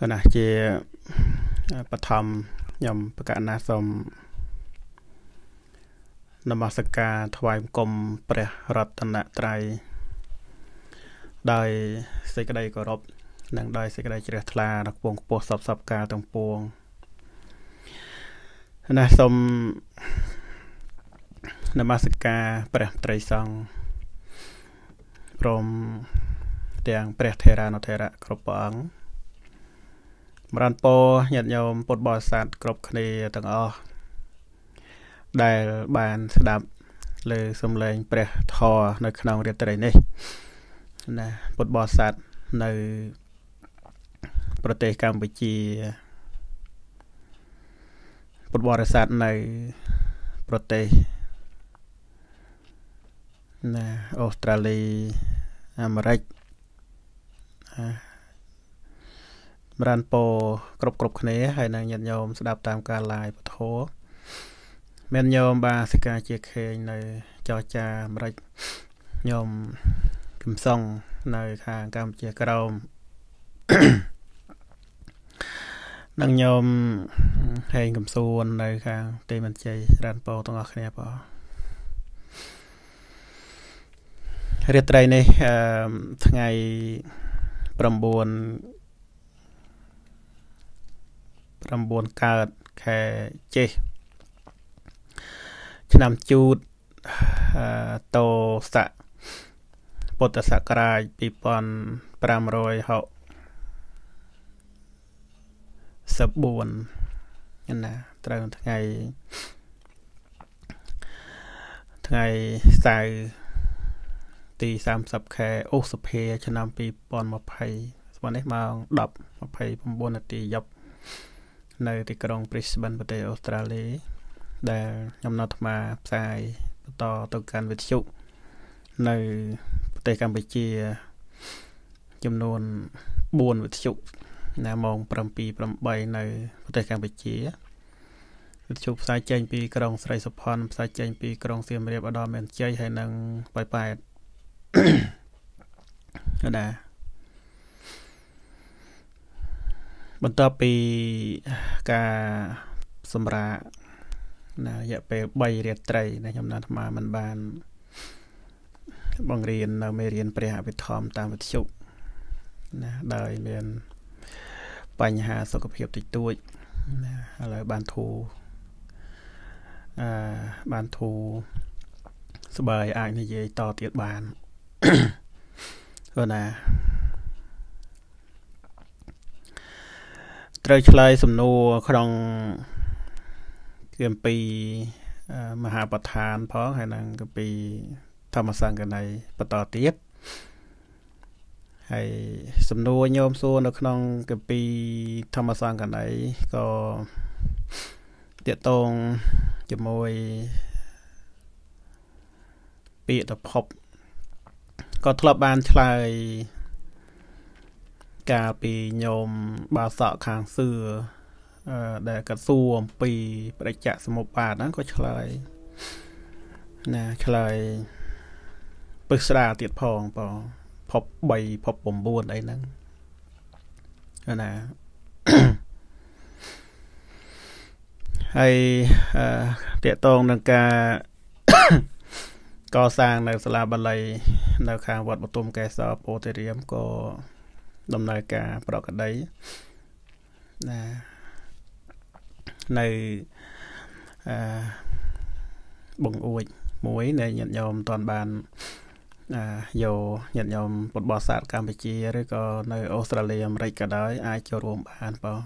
គណៈជាបឋមខ្ញុំប្រកាសណាសូមនមស្ការថ្វាយបង្គំព្រះរតនត្រ័យដោយសេចក្តីគោរពនិងដោយសេចក្តីជ្រះថ្លាដល់ពងខ្ពស់សពសពការទាំងពួងណាសូមនមស្ការព្រះត្រីសង្ឃព្រមទាំងព្រះថេរានុថេរៈគ្រប់ព្រះអង្គបរានពរញាតិញោមពុទ្ធបរិស័ទគ្រប់គ្នាទាំងអស់ដែលបានស្ដាប់លើសំឡេងព្រះធម៌នៅក្នុងរាត្រីនេះណាពុទ្ធបរិស័ទនៅប្រទេសកម្ពុជាពុទ្ធបរិស័ទនៅប្រទេសណាអូស្ត្រាលីអាមេរិកណាបរានពោគ្រប់គ្រប់គ្នា ហើយនឹងញាតិញោមស្ដាប់តាមការ live ពធមានញោមបាសិកាជាខេងនៅចរចាអាមេរិកញោមគឹមសុងនៅខាងកម្ពុជាក្រោមនឹងញោមហេងកំសួននៅ ខាងទីមន្ជ័យរានពោទាំងអស់គ្នាបងរាត្រីនេះអឺថ្ងៃ9 9កើតខែចេះឆ្នាំជូតតោស័កពុទ្ធសករាជ2560 14ណាត្រូវថ្ងៃថ្ងៃសៅរ៍ទី30ខែឧសភាឆ្នាំ2020ស្មើនេះម៉ោង10 29នាទីយប់នៅទីក្រុង Brisbane ប្រទេសអូស្ត្រាលីដែលខ្ញុំនៅអាត្មាផ្សាយបន្តទៅកាន់វិទ្យុនៅ ប្រទេសកម្ពុជា ចំនួន4វិទ្យុណាម៉ោង7 8នៅប្រទេសកម្ពុជាវិទ្យុផ្សាយចេញ ពីក្រុងស្រីសុផាន់ផ្សាយចេញពីក្រុងសៀមរាបឧត្តរមានជ័យហើយនឹងប៉ៃប៉ែតណាបន្ទាប់ពីការសម្រាកណារយៈពេល3រាត្រីដែលខ្ញុំណាត់អាត្មាមិនបាន បង្រៀននៅមេរៀនព្រះអភិធម្មតាមវិទ្យុណា ដោយមានបញ្ហាសុខភាពតិចតួចណាឥឡូវបានធូរអឺបានធូរសบายអាចនិយាយតទៀតបានព្រោះណាត្រូវឆ្លើយសំណួរក្នុងគម្ពីរមហាប្រធានផងហើយនឹងគម្ពីរធម្មសង្កណីបន្តទៀតហើយសំណួរញោមសួរនៅក្នុងគម្ពីរធម្មសង្កណីក៏តាកតងជាមួយពាក្យតភពក៏ធ្លាប់បានឆ្លើយកាលពីញោមបាសកខាងសឿដែលកសួរអំពីបដិច្ចសមុបាទហ្នឹងក៏ឆ្លើយណាឆ្លើយពឹកស្ដារទៀតផងបងភព3ភព9អីហ្នឹងណាហើយតកតងនឹងការកសាងនៅសាលាបាលី នៅ ខាងវត្តបទុមកេសរពោធិរាមក៏ដំណើរការប្រកដីណានៅអឺបងអួចមួយដែលញាតិញោមមិនទាន់បានអឺយកញាតិញោមពុទ្ធបរិស័ទកម្ពុជាឬក៏នៅអូស្ត្រាលីអាមេរិកក៏ដោយអាចចូលរួមបានបង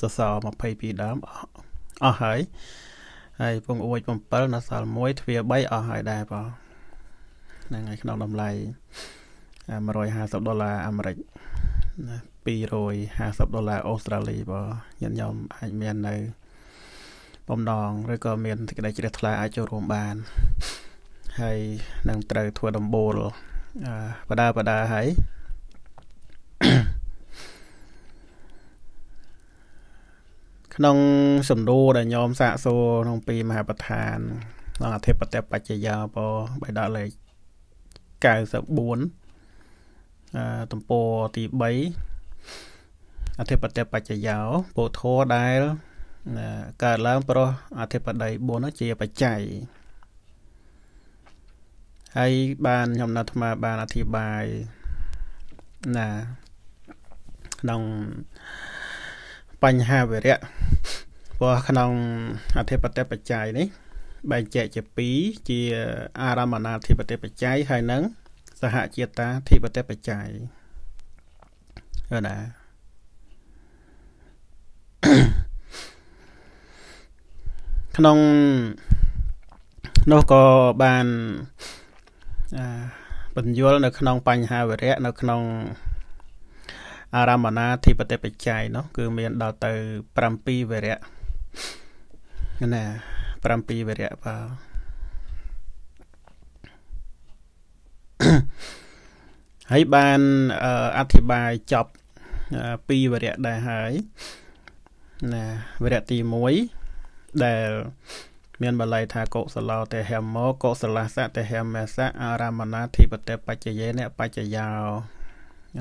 សសរ22ដើមអស់ហើយហើយពងអួច7នៅសល់1ទ្វា3អស់ហើយដែរបងហ្នឹងហើយក្នុងតម្លៃ150ដុល្លារអាមេរិកណា250ដុល្លារអូស្ត្រាលីបើញាតិញោមអាចមាននៅបំដងឬក៏មានសេចក្តីជ្រះថ្លាអាចចូលរួមបានហើយនឹងត្រូវធ្វើដំបូលបដាបដាហើយក្នុងសំណួរដែលញោមសាកសួរក្នុងពីមហាប្រធានក្នុងអធិបតេបច្ចយាបបៃដកលេខ94ទំព័រទី3អធិបតេយ្យបច្ចយោពោធរដែល កើតឡើង ប្រុសអធិបតី4នោះជាបច្ច័យហើយបានខ្ញុំនៅអាត្មាបានអធិប្បាយណាក្នុងបញ្ហាវិរៈព្រោះក្នុងអធិបតេយ្យបច្ច័យនេះបែងចែកជា2ជា អារមណាធិបតេយ្យបច្ច័យហើយនឹងសហជាតាធិបតេបច្ច័យយល់ណាក្នុងនោះក៏បានបញ្យល នៅក្នុង បញ្ហាវរៈនៅ ក្នុងអារម្មណាធិបតិបច្ច័យនោះ គឺមានដល់ទៅ7វរៈណា7វរៈបាទហើយបានអធិប្បាយចប់ពីវរៈដែរហើយណាវរៈទី1ដែល មានបាលីថាកុសលោតេហមោកុសលសៈតេហមេសៈអរមណាធិបតេបច្ចយេនបច្ចយោ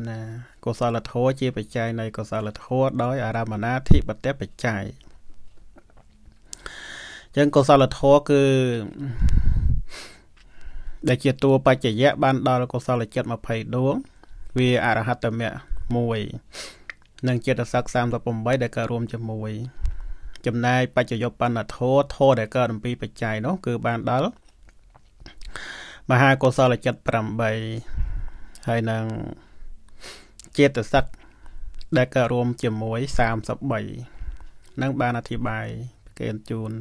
ណាកុសលធម៌ជាបច្ច័យនៃកុសលធម៌ដោយអរមណាធិបតេបច្ច័យចឹងកុសលធម៌គឺដែលជាតួបច្ចយៈបានដល់កុសលចិត្ត20ដួងវាអរហត្តមគ្គ1និងចិត្តសក38ដែលកើតរួមជាមួយ ចំណែកបច្ចយបណ្ណធោធោដែលកើតអំពីបច្ច័យនោះគឺបានដល់មហាកុសលចិត្ត8ហើយនឹងចិត្តសកដែលកើតរួមជាមួយ33នឹងបានអធិប្បាយប្រកេនជូន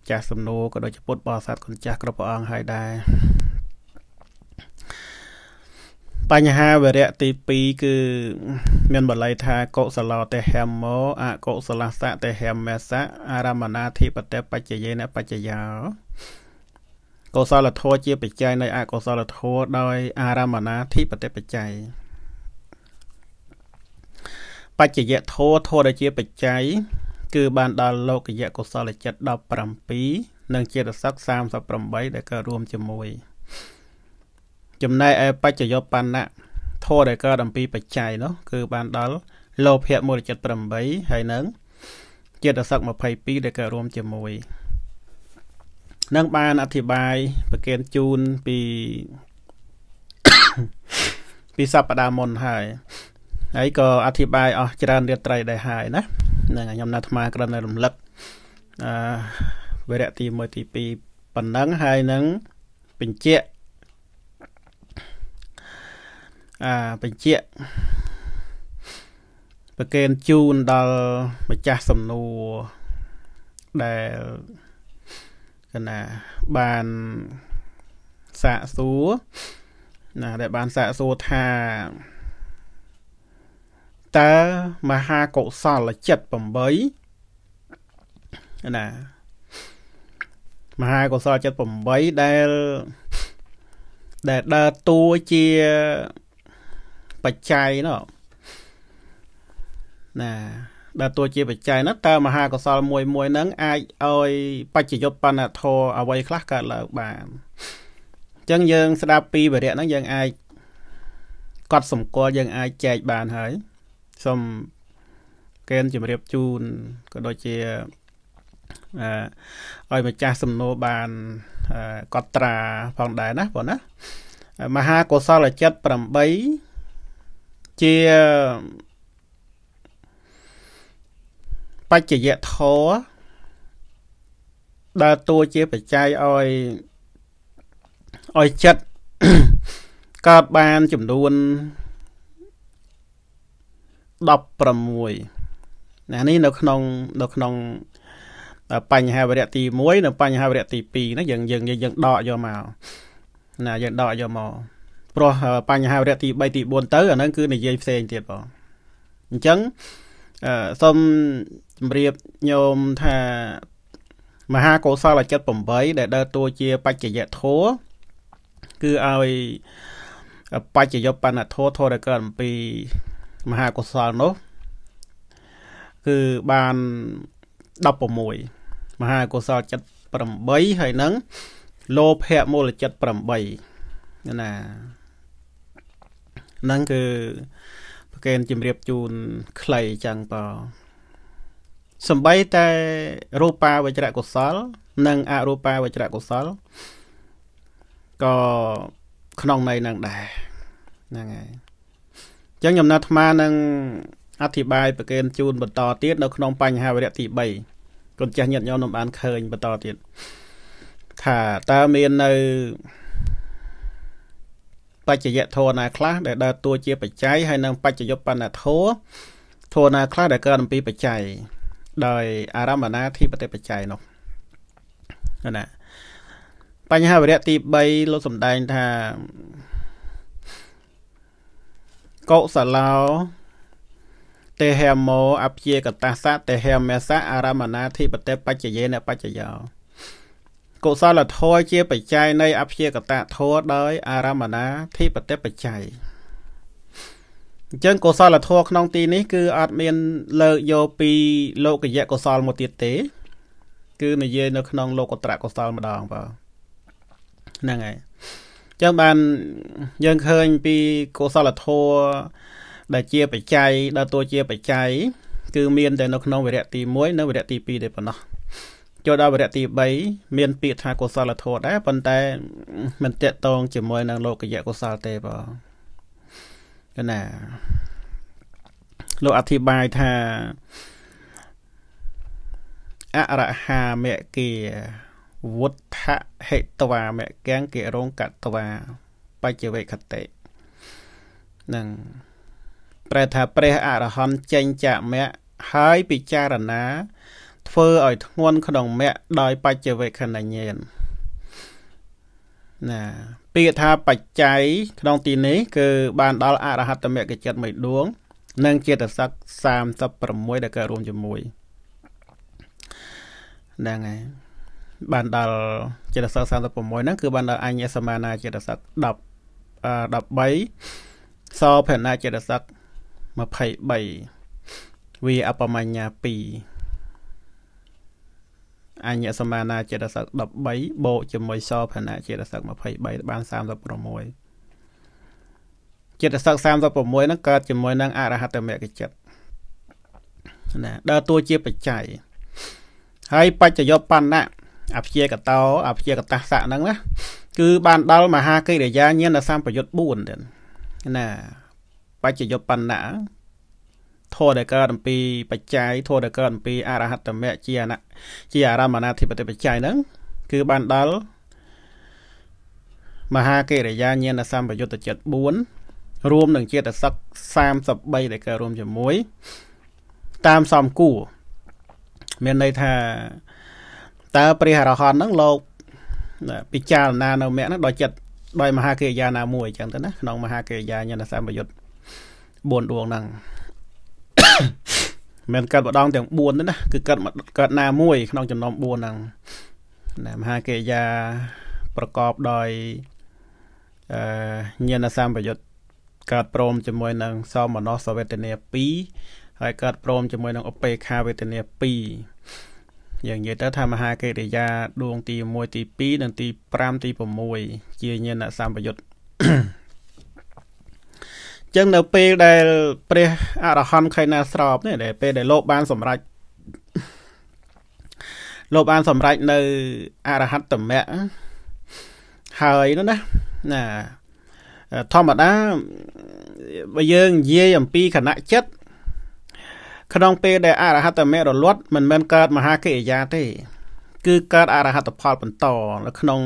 ម្ចាស់សំណួរក៏ដូចជាពុទ្ធបរិស័ទគុណចាស់គ្រប់ព្រះអង្គហើយដែរបញ្ហាវរៈទី2គឺ មានបល័យថាកុសលោទេហមោអកុសលសៈទេហមេសៈអរមណាធិបតេបច្ចយេនបច្ចយោកុសលធម៌ជាបច្ច័យនៃអកុសលធម៌ដោយអរមណាធិបតេបច្ច័យបច្ចយៈធម៌ធម៌ដែលជាបច្ច័យគឺបានដល់លោកយៈកុសលចិត្ត17និងចេតសក38ដែលកើតរួមជាមួយចំណែកឯបច្ចយបណ្ណៈធម៌ដែលកើតអំពី បច្ច័យនោះគឺបានដល់លោភៈមូលចិត្ត8ហើយនឹងចេតសក22ដែលកើតរួមជាមួយនឹងបានអធិប្បាយប្រកេនជូនពីពីសព្ទាមុនហើយហើយក៏អធិប្បាយអស់ច្រើនរាត្រីដែរហើយណានឹងខ្ញុំណាត់អាត្មាក្រំតែរំលឹកអឺវេរៈទី1ទី2ប៉ុណ្ណឹងហើយនឹងបញ្ជាក់អឺបញ្ជាក់ប្រកេនជូនដល់ម្ចាស់សំណួរដែលកណាបានសាកសួរណាដែលបានសាកសួរថាតើមហាកុសលចិត្ត8ណា មហាកុសលចិត្ត8ដែលដែលដើរតួជាបច្ច័យនោះណាដែលតួជាបច្ច័យនោះតើមហាកុសលមួយមួយហ្នឹងអាចឲ្យបច្ចយុត្តបណ្ណធរអ្វីខ្លះកើតឡើងបានអញ្ចឹងយើងស្ដាប់ពីវរៈហ្នឹងយើងអាចកត់សម្គាល់យើងអាចចែកបានហើយសូមកេនជំរាបជូនក៏ដូចជាឲ្យម្ចាស់សំណួរបានកត់ត្រាផងដែរណាបងណា មហាកុសលចិត្ត8ជាបច្ចយធរដើរតួជាបច្ច័យឲ្យឲ្យចិត្តកើតបានចំនួន16ណានេះនៅក្នុងនៅក្នុងបញ្ហាវរៈទី1និងបញ្ហាវរៈទី2ណាយើងយើងយើងដកយកមកណាយើងដកយកមកព្រោះបញ្ហាវរៈទី3ទី4ទៅអាហ្នឹងគឺនិយាយផ្សេងទៀតបងអញ្ចឹងសូមជម្រាបញោមថាមហាកុសលចិត្ត8ដែលដើរតួជាបច្ចយៈធោគឺឲ្យបច្ចយបណធោធរកើអំពីមហាកុសលនោះគឺបាន16មហាកុសលចិត្ត8ហើយនឹងលោភៈមូលចិត្ត8ណាហ្នឹងគឺប្រកេនជំរាបជូន ខ្លីចឹងតសំបីតែរូបាវចរៈកុសល និងអរូបាវចរៈកុសលក៏ក្នុងន័យនឹងដែរហ្នឹងហើយចឹងខ្ញុំណាត់អាត្មានឹងអធិប្បាយប្រកេនជូនបន្តទៀតនៅក្នុងបញ្ហាវរៈទី3គុណចាស់ញាតិញោមនឹងបានឃើញបន្តទៀតថាតើមាននៅបច្ចយធរណាខ្លះដែលដើរតួជា បច្ច័យហើយនឹងបច្ចយបណ្ណធរធរណាខ្លះដែលកើតអំពីបច្ច័យដោយអារម្មណាធិបតិបច្ច័យនោះណាបញ្ហាវរៈទី3លោកសំដែងថាកុសឡោតេហេមោអព្យាកតាសៈតេហេមេសៈអារមណាធិបតេបច្ចយេនបច្ចយោកុសលធម៌ជាបច្ច័យនៃអព្យាកតធម៌ដោយអារមណាធិបតេបច្ច័យអញ្ចឹងកុសលធម៌ក្នុងទីនេះគឺអត់មានលើកយកពីលោកយៈកុសលមកទៀតទេ គឺនិយាយនៅក្នុងលោកត្រកុសលម្ដងបាទហ្នឹងហើយចឹងបានយើងឃើញពីកុសលធម៌ដែល ជា បច្ច័យដល់តួជាបច្ច័យគឺមានតែនៅក្នុងវរៈទី1និងវរៈទី2តែប៉ុណ្ណោះចូលដល់វរៈទី3មានពាក្យថាកុសលធម៌ដែរប៉ុន្តែមិនតកតងជាមួយនឹងលោកយៈកុសលទេបងកណា លោកអធិប្បាយថាអរហាមគ្គាវុទ្ធហេតវាមគ្គាំងគិរងកតវាបច្ចវេខតិនឹងប្រែថាព្រះអរហន្តចេញចាកមគ្គហើយពិចារណា ធ្វើឲ្យធ្ងន់ក្នុងមគ្គដោយបច្ចវេខណញ្ញានណាពាក្យថាបច្ច័យក្នុងទីនេះគឺបានដល់អរហត្តមគ្គចិត្តមួយដួង និងចេតសក36ដែលកើតរួមជាមួយហ្នឹងហើយបានដល់ចិត្តសាស្ត្រ36ហ្នឹងគឺបានដល់អញ្ញសមាណាចិត្តសាស្ត្រ10 13សភណាចិត្តសាស្ត្រ23វាអបមញ្ញា2អញ្ញសមាណាចិត្តសាស្ត្រ13បូកជាមួយសភណាចិត្តសាស្ត្រ23បាន36ចិត្តសាស្ត្រ36ហ្នឹងកើតជាមួយនឹងអរហត្តមគ្គចិត្តណាដើតួជាបច្ច័យហើយបច្ចយបណ្ណៈអព្យាកតោអព្យាកតាស័កហ្នឹងណាគឺបានដល់មហាកិរិយាញាណសម្បយុត្ត4ទៀតណាបច្ចយុបណ្ណៈធរដែលកើតអំពីបច្ច័យធរដែលកើតអំពីអរហត្តមគ្គជាអនជាអរមណាធិបតិបច្ច័យហ្នឹងគឺបានដល់មហាកិរិយាញាណសម្បយុត្តចិត្ត4រួមនឹងចេតសក33ដែលកើតរួមជាមួយ តាមសំគួរមានន័យថាតើព្រះអរហន្តហ្នឹងលោកពិចារណានៅមគ្គហ្នឹងដោយចិត្តដោយមហាកិរិយាណាមួយអញ្ចឹងទៅណាក្នុងមហាកិរិយាញ្ញសម្បយុទ្ធ4ដួងហ្នឹងមិនកើតម្ដងទាំង4ទេណាគឺកើតកើតណាមួយក្នុងចំណោម4ហ្នឹងណាមហាកិរិយា ប្រកបដោយអឺញាណសម្បយុទ្ធកើតព្រមជាមួយនឹងសមនោសវេទនា2ហើយកើតព្រមជាមួយនឹងឧបេខាវេទនា2យើងនិយាយទៅថាមហាកេរិយាដួងទី1ទី2និងទី5ទី6ជាញាណសម្បយុត្តចឹងនៅពេលដែល ព្រះអរហន្តខៃណាស្រោបនេះដែលពេលដែលលោកបានសម្រេចលោកបានសម្រេចនៅអរហត្តមគ្គហើយនោះណាណាធម្មតាបើយើងនិយាយអំពីគណៈចិត្តក្នុងពេលដែលអរហត្តមេរលត់មិនមែនកើតមហាកិរិយាទេ គឺ កើតអរហត្តផល បន្តនៅក្នុង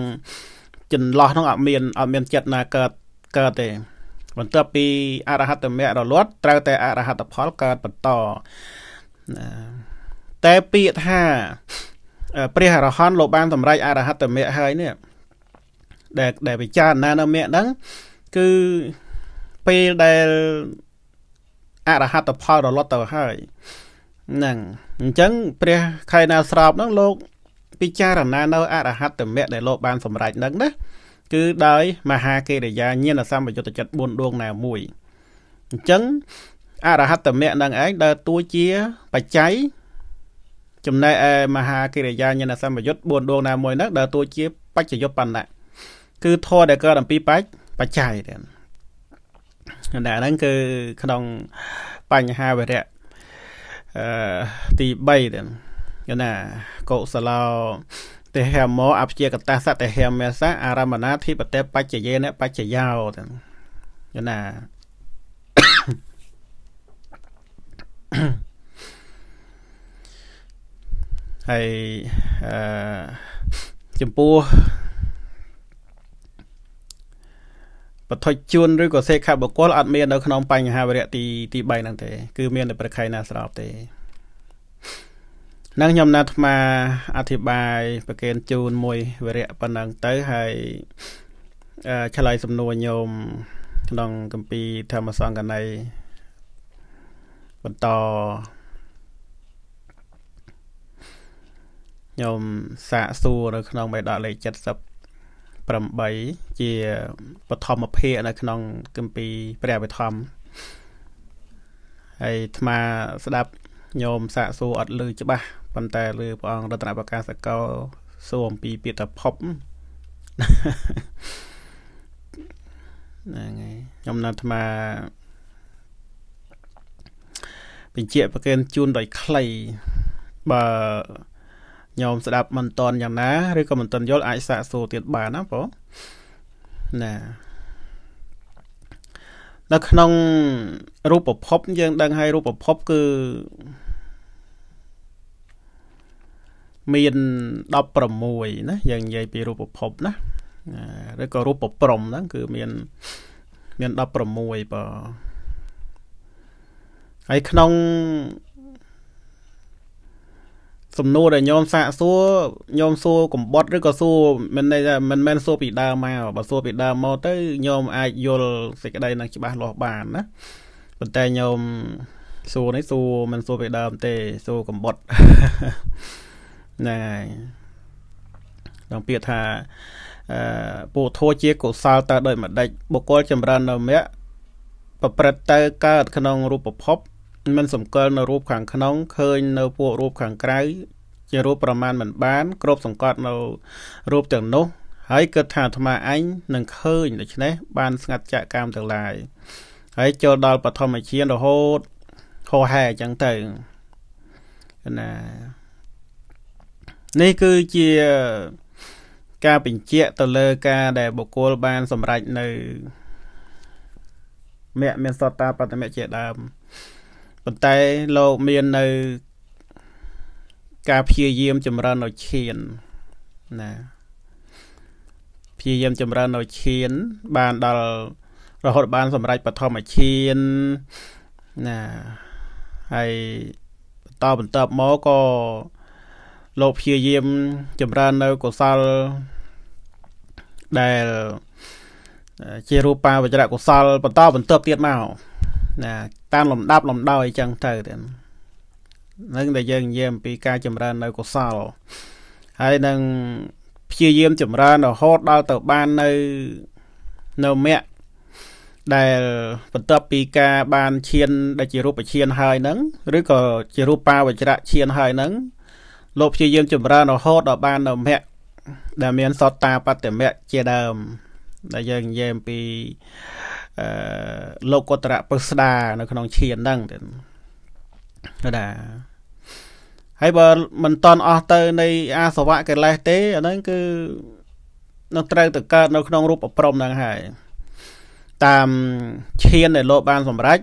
ចន្លោះនោះអត់មានអត់មានចិត្តណាកើតកើតទេ បន្ទាប់ពីអរហត្តមេរលត់ត្រូវតែអរហត្តផលកើតបន្តតែពាក្យថាព្រះអរហន្តលោកបានសម្រេចអរហត្តមគ្គហើយនេះដែលដែលពិចារណានៅមគ្គហ្នឹងគឺពេលដែលអរហត្តផលរលត់ទៅហើយហ្នឹងអញ្ចឹងព្រះខេណាស្រោបហ្នឹងលោកពិចារណានៅអរហត្តមគ្គដែលលោកបានសម្រេចហ្នឹងណាគឺដោយមហាកិរិយាញាណសម្បយុទ្ធចិត្ត4ដួងណាមួយអញ្ចឹងអរហត្តមគ្គហ្នឹងឯងដែលទួជាបច្ច័យចំណែកឯមហាកិរិយាញាណសម្បយុទ្ធ4ដួងណាមួយហ្នឹងដែលទួជាបច្ចយុបបណ្ណៈគឺធរដែលកើតអំពីបច្ចបច្ច័យដែរដែលហ្នឹងគឺ ក្នុងបញ្ហាវរៈអឺទី3ដែរយណាកុសលោទេហមោអព្យាកតាសតេហមេសាអារមណាធិបតេបច្ចយេនបច្ចយោទាំងយណាហើយអឺចំពោះវត្ថុជួនឬក៏សេខបុគ្គលអត់មាននៅក្នុងបញ្ហាវរៈទីទី3ហ្នឹងទេគឺមានតែប្រខ័យណាស្របទេនឹងខ្ញុំណាត់ថ្មាអធិប្បាយប្រកេនជូនមួយវរៈប៉ុណ្ណឹងទៅហើយឆ្លើយសំណួរញោមក្នុងកម្ពីធម្មសង្កណីបន្តខ្ញុំសាកសួរនៅក្នុងបេដកលេខ70 8ជាបឋមភាគនៅក្នុងគម្ពីរព្រះវិធម្មហើយអាត្មាស្ដាប់ញោមសាកសួរអត់ឮច្បាស់ប៉ុន្តែឮព្រះអង្គរតនបកាសកោសួរអំពីពាក្យតភពហ្នឹងហើយខ្ញុំណាត់អាត្មាបញ្ជាប្រកេនជូនដោយខ្លីបើញោមស្ដាប់មិនតន់យ៉ាងណាឬក៏មិនតន់យល់អាចសាកសួរទៀតបានណាបងណានៅក្នុងរូបភពយើងដឹងហើយរូបភពគឺមាន16ណាយើងនិយាយពីរូបភពណាឬក៏រូបព្រំហ្នឹងគឺមានមាន16បើហើយក្នុងសំណួរដែលញោមសាកសួរញោមសួរកំបត់ឬក៏សួរមិនន័យថាមិនមែនសួរពីដើមមកបើសួរពីដើមមកទៅញោមអាចយល់សេចក្តីនឹងច្បាស់លាស់បានណាប៉ុន្តែញោមសួរនេះសួរមិនសួរពីដើមទេសួរកំបត់ណែដល់ពាក្យថាអឺពោធោជាកុសលតើដោយម្ដេចបុគ្គលចម្រើននៅមគ្គប្រព្រឹត្តទៅកើត ក្នុងរូបភពមិនសម្គាល់នៅរូប ខាងក្នុងឃើញនៅ ពួករូបខាងក្រៅជារូបប្រមាណមិនបានគ្រប់សង្កត់នៅរូបទាំងនោះ ហើយគិតថាអាត្មាអញនឹងឃើញដូច្នេះបានស្ងាត់ចាក់កាមទាំងឡាយហើយចូលដល់បឋមជារហូតហោហែអញ្ចឹងទៅណា នេះគឺជាការបញ្ជាក់ទៅលើ ការដែលបុគ្គលបាន សម្រេចនៅមគ្គមាន សតតាបត្តមគ្គជាដើមប៉ុន្តែលោកមាននៅការព្យាយាមចម្រើនឲ្យឈានណាព្យាយាមចម្រើនឲ្យឈានបានដល់រហូតបានសម្រេចបឋមឈានណាហើយបន្តបន្តមកក៏លោកព្យាយាមចម្រើននៅកុសលដែលជារូបាវចរៈកុសលបន្តបន្តទៀតមកណាតាម លំដាប់ លំដោយអញ្ចឹងទៅទៀតនឹងដែលយើងនិយាយអំពីការចម្រើននៅកុសលហើយនឹងព្យាយាមចម្រើនរហូតដល់ទៅបាននៅនៅមគ្គដែល បន្ទាប់ពីការបានឈានដែលជារូបឈាន ហើយហ្នឹងឬក៏ជារូបាវចរៈឈានហើយហ្នឹងលោកព្យាយាមចម្រើនរហូតដល់បាននៅមគ្គដែលមានសតតាបត្តមគ្គជាដើមដែលយើងនិយាយអំពីអឺលោកុត្តរៈពុស្ដានៅក្នុងឈានហ្នឹងណាហើយបើមិនតន់អស់ទៅ នៃអាសវៈកិលេសទេអាហ្នឹងគឺនៅត្រូវទៅកើត នៅ ក្នុងរូបប្រំហ្នឹងហើយតាមឈានដែលលោក បាន សម្រេច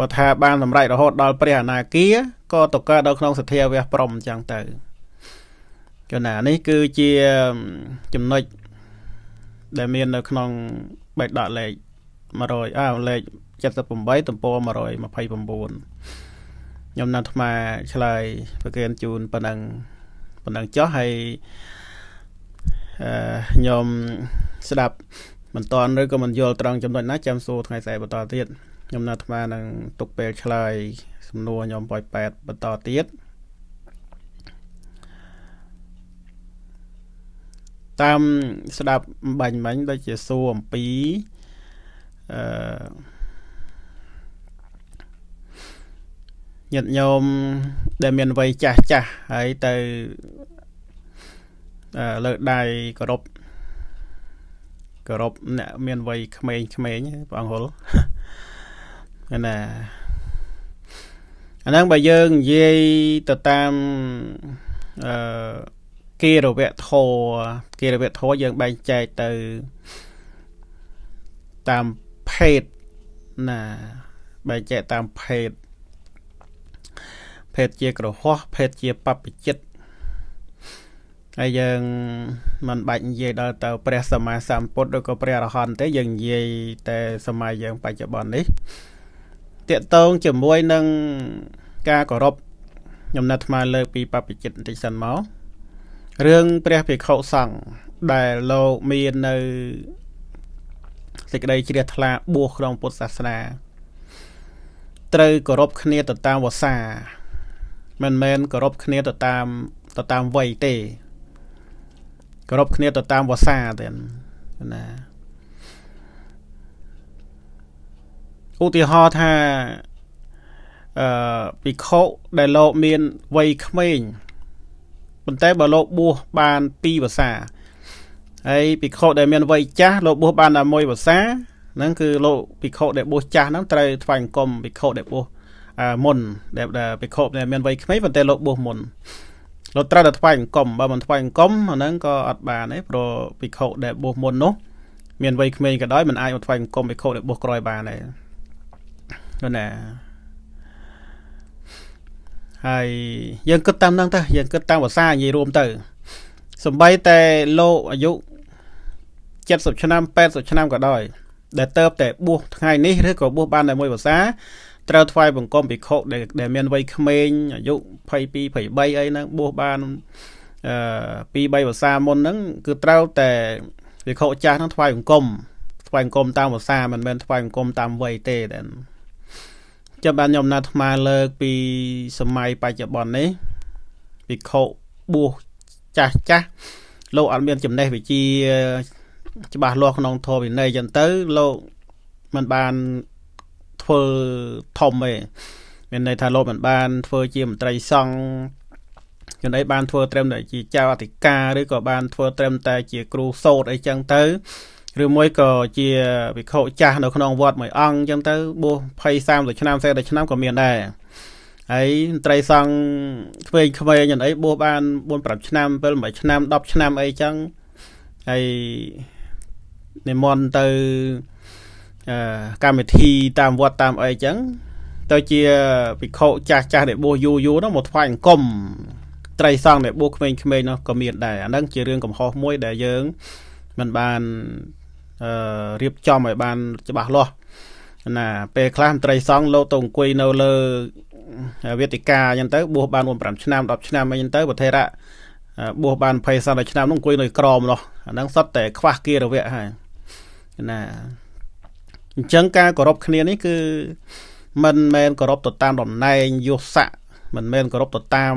បើថាបាន សម្រេចរហូតដល់ព្រះអនាគាក៏ទៅកើតនៅក្នុងសទ្ធាវះប្រំអញ្ចឹងទៅចុះណានេះគឺជាចំណុចដែលមាននៅក្នុងបេដកលេខ100អើលេខ78ទំព័រ129ខ្ញុំណាត់ថ្មឆ្លើយប្រគិនជូនប៉ុណ្ណឹងប៉ុណ្ណឹងចុះហើយអឺខ្ញុំស្ដាប់មិនតាន់ឬក៏មិនយល់ត្រង់ចំណុចណា ចាំសួរថ្ងៃស្អែកបន្តទៀតខ្ញុំណាត់ថ្មនឹងទុកពេលឆ្លើយសំណួរខ្ញុំប៉ោយប៉ែតបន្តទៀតតាមស្ដាប់បាញ់មិញដូចជាសួរអំពីអឺញាតិញោមដែលមានវ័យចាស់ចាស់ហើយទៅលើកដៃគោរពគោរពអ្នកមានវ័យក្មេងក្មេងព្រះអង្គហុលណាអាហ្នឹងបើយើងនិយាយទៅតាមអឺគេរវៈធរគេរវៈធរយើងបែងចែកទៅតាមភេទណាបែងចែកតាមភេទភេទជាក្រហោះភេទជាបព្វជិតហើយយើងមិនបាច់និយាយដល់ទៅព្រះសម្មាសម្ពុទ្ធឬក៏ព្រះអរហន្តទេយើងនិយាយតែសម័យយើងបច្ចុប្បន្ននេះតកតងជាមួយនឹងការគោរពខ្ញុំណាត់ថ្មលើកពីបព្វជិតបន្តិចសិនមករឿងព្រះភិក្ខុសង្ឃដែលលោកមាននៅសេចក្តីជ្រះថ្លាបួសក្នុងពុទ្ធសាសនា ត្រូវគោរពគ្នាទៅតាមវសាមិនមែនគោរពគ្នាទៅតាមទៅតាមវ័យទេគោរពគ្នាទៅតាមវសាទេណាឧទាហរណ៍ថាអឺភិក្ខុដែលលោកមានវ័យក្មេងប៉ុន្តែបើលោកបួសបាន2ភាសាហើយភិក្ខុដែលមានវ័យចាស់លោកបួសបានតែមួយភាសាហ្នឹងគឺលោកភិក្ខុដែលបួសចាស់ហ្នឹងត្រូវថ្វាយអង្គមភិក្ខុដែលបួសមុនដែលពិខុបដែលមានវ័យក្មេងប៉ុន្តែលោកបួសមុនលោកត្រូវតែថ្វាយអង្គមបើមិនថ្វាយអង្គមអាហ្នឹងក៏អត់បានទេព្រោះពិខុដែលបួសមុននោះមានវ័យក្មេងក៏ដោយមិនអាចមកថ្វាយអង្គមពិខុដែលបួសក្រោយបានទេនោះណាហើយយើងគិតតាមហ្នឹងទៅយើងគិតតាមភាសានិយាយរួមទៅសំបីតែលោកអាយុ70ឆ្នាំ80ឆ្នាំក៏ដោយ ដែលតើបតែបួសថ្ងៃនេះឬក៏បួសបានតែមួយភាសាត្រូវថ្វាយបង្គំភិក្ខុដែលមានវ័យក្មេងអាយុ22 23អីហ្នឹងបួសបានអឺ2 3វស្សាមុនហ្នឹង គឺត្រូវតែភិក្ខុចាស់ហ្នឹងថ្វាយបង្គំថ្វាយបង្គំតាមវស្សាមិនមែនថ្វាយបង្គំតាមវ័យទេតែចាំបានខ្ញុំណាត់ថ្មាលើក ពីសម័យបច្ចុប្បន្ននេះភិក្ខុបួសចាស់ចាស់លោកអត់មានចំណេះវិជ្ជាច្បាស់លាស់ក្នុងធម៌វិន័យចឹងទៅ លោកមិនបានធ្វើធំទេមានន័យថាលោកមិនបានធ្វើជាមន្ត្រីសង្ឃចំណៃបានធ្វើត្រឹមតែជាចៅអធិការឬក៏បានធ្វើត្រឹមតែជាគ្រូសូត្រអីចឹងទៅឬមួយក៏ជាវិខោចាស់នៅ ក្នុងវត្តមួយអង្គអញ្ចឹងទៅបួស20 30ឆ្នាំ40ឆ្នាំក៏មានដែរហើយមន្ត្រីសង្ឃឆ្វេងឆ្វេងអីបួសបាន4 5ឆ្នាំ7 8ឆ្នាំ10ឆ្នាំអីចឹងហើយនិមន្តទៅកម្មវិធី តាមវត្តតាមអីចឹង ទៅជាភិក្ខុចាស់ចាស់ដែលបួសយូរយូរនោះមកថ្វាយអង្គមត្រីសង្ឃដែលបួសក្មេងៗនោះក៏មានដែរអាហ្នឹងជារឿងកំហុសមួយដែលយើងមិនបានអឺរៀបចំឲ្យបាន ច្បាស់លាស់ណាពេលខ្លះមន្ត្រីសង្ឃលោកទៅអង្គុយនៅលើវេទិកាអញ្ចឹងទៅបួសបាន5ឆ្នាំ10ឆ្នាំអីចឹងទៅប្រធេរៈបួសបាន20 30ឆ្នាំនោះអង្គុយនៅ ក្រមនោះអាហ្នឹងសុទ្ធតែខ្វះគារវៈហើយណាអញ្ចឹងការគោរពគ្នានេះគឺ មិនមែនគោរពទៅតាមតំណែងយស័កមិនមែនគោរពទៅតាម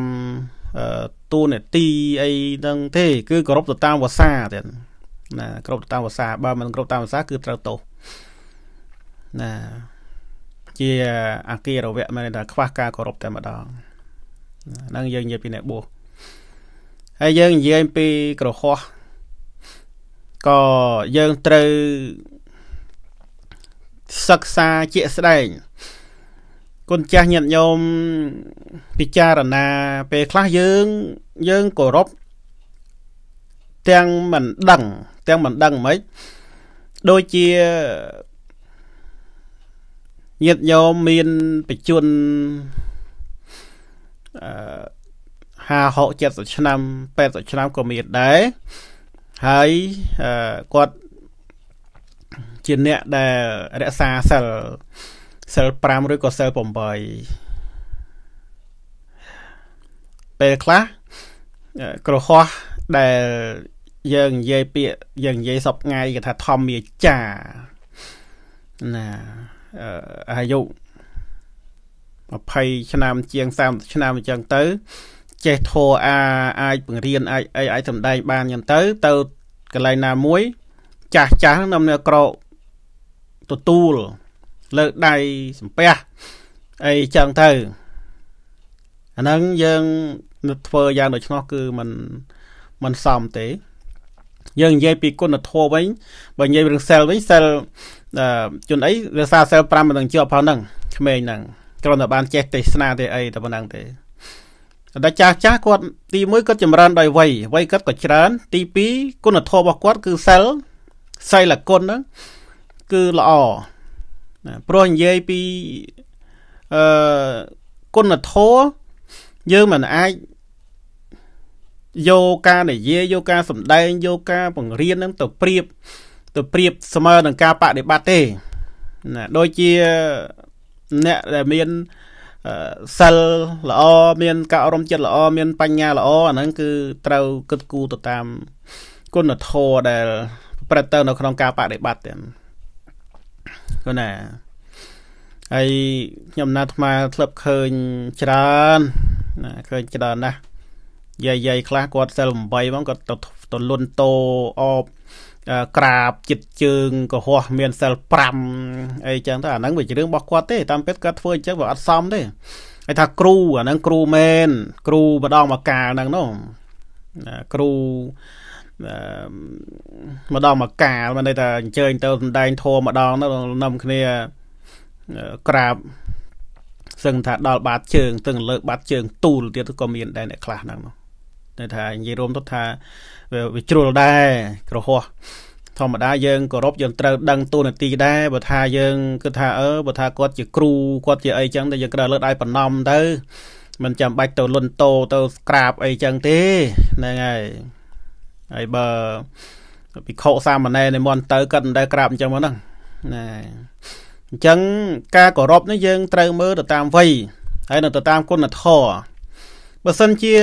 តួនាទីអីហ្នឹងទេគឺគោរពទៅតាមភាសាទៀតណាគោរពទៅតាមភាសាបើមិនគោរពតាមភាសាគឺត្រូវទោសណាជាអគិរវៈមានថាខ្វះការគោរពតែម្ដងហ្នឹងយើងនិយាយពីអ្នកបួសហើយយើងនិយាយពីក្រហោះក៏យើងត្រូវសិក្សាជាក់ស្ដែងគុណចាស់ញាតិញោមពិចារណាពេលខ្លះយើងយើងគោរពទាំងមិនដឹងទាំងមិនដឹងហ្មងដូចជាញាតិញោមមានបជនអឺ50 60ឆ្នាំ80ឆ្នាំក៏មានដែរហើយគាត់ជាអ្នកដែលរក្សាសិលសិល5ឬក៏សិល8ពេលខ្លះក្រហោះដែលយើងនិយាយពាក្យយើងនិយាយសពថ្ងៃគេថាធម្មាចាណាអាយុ20ឆ្នាំ ជាង30ឆ្នាំអញ្ចឹងទៅចេះធោអាអាចបង្រៀនអាចអីអាចសំដែងបានអញ្ចឹងទៅ ទៅកន្លែងណាមួយ ចាស់ចាស់នាំនៅក្រោកទទួលលើដៃសំពះអីចឹងទៅអាហ្នឹងយើងធ្វើយ៉ាងដូច្នោះគឺมันมันសមទេ យើងនិយាយពីគុណធម៌វិញបើនិយាយរឿងសិលវិញសិលជនអីរសាសិល5មិននឹងជាប់ផងហ្នឹងក្មេងហ្នឹងគ្រាន់តែបានចេះទេសនាទេអីតែប៉ុណ្ណឹងទេតែចាស់ចាស់គាត់ទី1គាត់ចម្រើនដោយវ័យវ័យគាត់ក៏ច្រើន ទី2គុណធម៌របស់គាត់គឺសិលសិលគុណហ្នឹងគឺល្អណាព្រោះនិយាយពីអឺគុណធម៌យើងមិនអាចយកការនិយាយយកការសំដែងយកការបង្រៀននឹងទៅប្រៀបទៅប្រៀបស្មើនឹងការបដិបត្តិទេណាដូចជាអ្នកដែលមានសិលល្អមានការអរំចិត្តល្អមានបញ្ញាល្អអាហ្នឹងគឺត្រូវគិតគូរទៅតាមគុណធម៌ដែល ប្រព្រឹត្តទៅនៅក្នុងការបដិបត្តិទាំងគាត់ណាហើយខ្ញុំណាត់ថ្មធ្លាប់ឃើញច្រើនណាឃើញច្រើនណាស់យាយយាយ ខ្លះគាត់សិល8ហ្មងគាត់ទៅទៅលុនតោអបក្រាបចិត្តជើងកុហកមានសិល5អីចឹងទៅអាហ្នឹងវាជារឿងរបស់គាត់ទេ តាមពិតគាត់ធ្វើអញ្ចឹងវាអត់សមទេហើយថាគ្រូអាហ្នឹងគ្រូមែនគ្រូម្ដងមកកាលហ្នឹងនោះគ្រូមកដល់មកកាលមិនន័យថាអញ្ជើញទៅសំដែង ធម៌ម្ដងនោះនាំគ្នាក្រាបសឹងថាដល់បាតជើងទាំងលើកបាតជើងទូលទៀតក៏មានដែរអ្នកខ្លះហ្នឹងតែថានិយាយរួមទៅថាវាជ្រុលដែរក្រហោះធម្មតាយើងគោរពយើងត្រូវដឹងទូនាទីដែរបើថាយើងគិតថាអឺបើថាគាត់ជា គ្រូគាត់ជាអីចឹងតែយើងត្រូវលើកដៃប្រណម្យទៅមិនចាំបាច់ទៅលុនតោទៅស្ក្រាបអីចឹងទេហ្នឹងហើយហើយបើភិក្ខុសាមណេរនិមន្តទៅគាត់មិនដែលក្រាបអញ្ចឹងមកហ្នឹងណាអញ្ចឹងការគោរពនេះយើងត្រូវមើលទៅតាមវ័យហើយនៅទៅតាមគុណធម៌បើសិនជា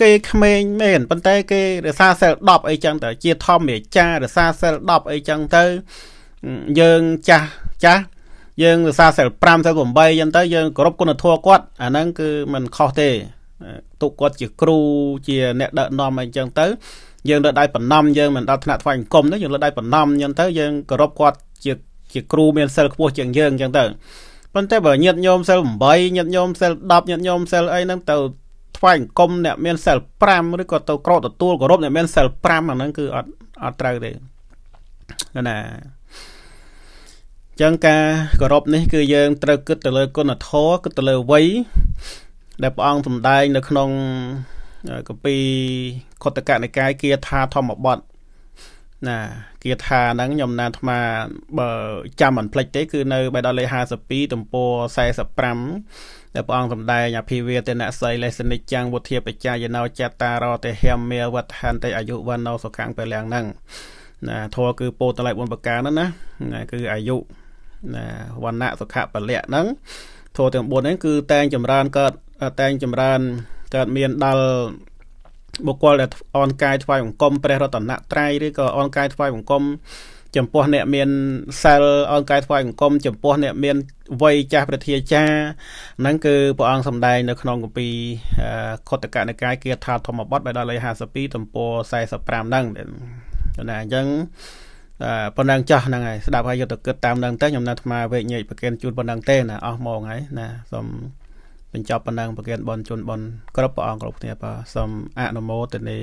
គេក្មេងមែនប៉ុន្តែគេរសាសិល10អីចឹងទៅ ជាធម្មរាចារសាសិល10អីចឹងទៅយើងចាស់ចាស់យើងរសាសិល5ទៅ8ចឹងទៅ យើងគោរពគុណធម៌គាត់អាហ្នឹងគឺมันខុសទេ ទុកគាត់ជាគ្រូជាអ្នកដឹកនាំអីចឹងទៅយើងលើកដៃបណ្ណំយើងមិនដល់ថ្នាក់ថ្វាយអង្គមទេយើងលើកដៃបណ្ណំអញ្ចឹងទៅយើងគោរពគាត់ជាជាគ្រូមានសិលខ្ពស់ជាងយើងអញ្ចឹងទៅប៉ុន្តែបើញាតញោមសិល8ញាតញោមសិល10ញាតញោមសិលអីហ្នឹងទៅថ្វាយអង្គមអ្នក មានសិល5ឬក៏ទៅក្រោតទទួលគោរពអ្នកមានសិល5អាហ្នឹងគឺអត់អត់ត្រូវទេណាចឹងការគោរពនេះ គឺយើងត្រូវគិតទៅលើគុណធម៌គិតទៅលើវ័យដែលព្រះអង្គសម្ដែងនៅ ក្នុងកពីខុត្តកនិកាយគាថាធម្មបទណាគាថាហ្នឹងខ្ញុំណាអាត្មាបើ ចាំមិនភ្លេចទេគឺ នៅបេដល់លេខ52ទំព័រ45ដែលព្រះអង្គសម្ដែងអភិវេទនសីលេសនិច្ចាំងវុធាបច្ចាយណោចតារតិហមមេវត្តហន្តិអាយុវណ្ណោសុខាំងពេលងហ្នឹងណាធរគឺពោតលៃ4ប្រការហ្នឹងណាណាគឺអាយុណាវណ្ណៈសុខៈពលៈហ្នឹងធរទាំង4ហ្នឹងគឺតែងចម្រើនកើតតែងចម្រើនកើតមានដល់បុគ្គលដែលអនកាយថ្វាយបង្គំព្រះរតនត្រ័យឬក៏អនកាយថ្វាយបង្គំចំពោះអ្នកមានសិលអនកាយថ្វាយបង្គំចំពោះ អ្នក មានវ័យចាស់ប្រធាចាហ្នឹងគឺព្រះអង្គសម្ដែងនៅក្នុងគម្ពីរខុទ្ទកនិកាយគាថាធម្មបទបេដល់លេខ52ទំព័រ45ហ្នឹងណាអញ្ចឹងប៉ុណ្ណឹងចាស់ហ្នឹងហើយស្ដាប់ហើយយកទៅគិតតាមហ្នឹងទៅខ្ញុំនៅអាត្មាវេកញែកប្រកេនជូនប៉ុណ្ណឹងទេណាអស់ហ្មងហើយណាសូមបញ្ចប់ប៉ុណ្ណឹងប្រគិនបនជុនបនគ្រប់ព្រះអង្គគ្រប់គ្នាបាទសូមអនុមោទនា